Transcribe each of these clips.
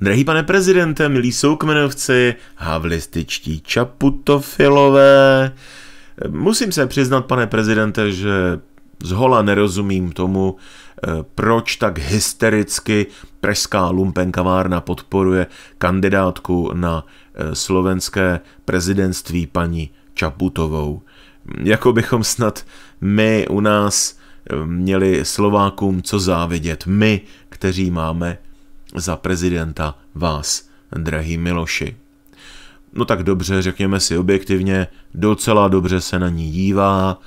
Drahý pane prezidente, milí soukmenovci, havlističtí čaputofilové, musím se přiznat, pane prezidente, že zhola nerozumím tomu, eh, proč tak hystericky pražská lumpenkavárna podporuje kandidátku na eh, slovenské prezidentství paní Čaputovou. Jako bychom snad my u nás eh, měli Slovákům co závidět. My, kteří máme za prezidenta vás, drahý Miloši. No tak dobře, řekněme si objektivně, docela dobře se na ní dívá.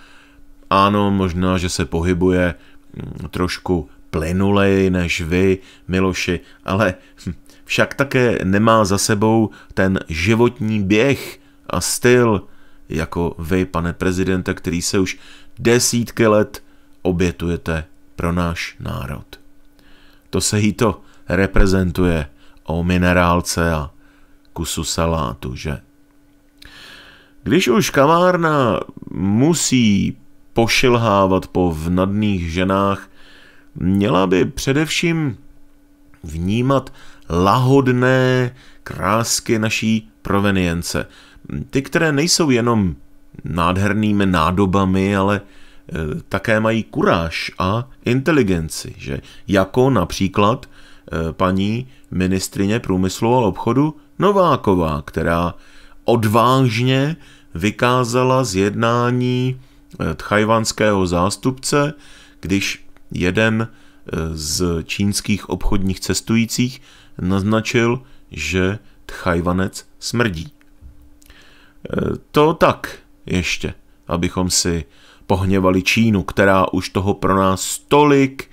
Ano, možná, že se pohybuje mm, trošku plynulej než vy, Miloši, ale však také nemá za sebou ten životní běh a styl, jako vy, pane prezidente, který se už desítky let obětujete pro náš národ. To se jí to reprezentuje o minerálce a kusu salátu, že? Když už kavárna musí pošilhávat po vnadných ženách, měla by především vnímat lahodné krásky naší provenience. Ty, které nejsou jenom nádhernými nádobami, ale e, také mají kuráž a inteligenci, že? Jako například Eh, paní ministrině průmyslu a obchodu Nováková, která odvážně vykázala z jednání eh, tchajvanského zástupce, když jeden eh, z čínských obchodních cestujících naznačil, že Tchajvanec smrdí. To tak ještě, abychom si pohněvali Čínu, která už toho pro nás tolik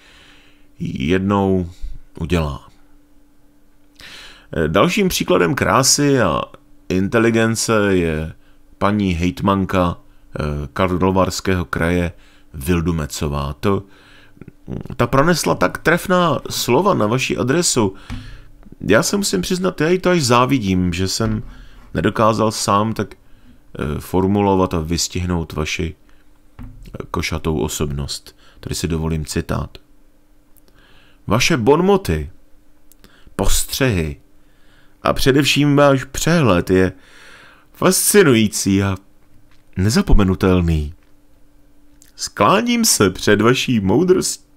jednou udělá. Eh, dalším příkladem krásy a inteligence je paní hejtmanka eh, Karlovarského kraje Vildumecová. To, mm, ta pronesla tak trefná slova na vaši adresu. Já se musím přiznat, já jí to až závidím, že jsem nedokázal sám tak eh, formulovat a vystihnout vaši košatou osobnost. Tady si dovolím citát. Vaše bonmoty, postřehy a především váš přehled je fascinující a nezapomenutelný. Skláním se před vaší moudrostí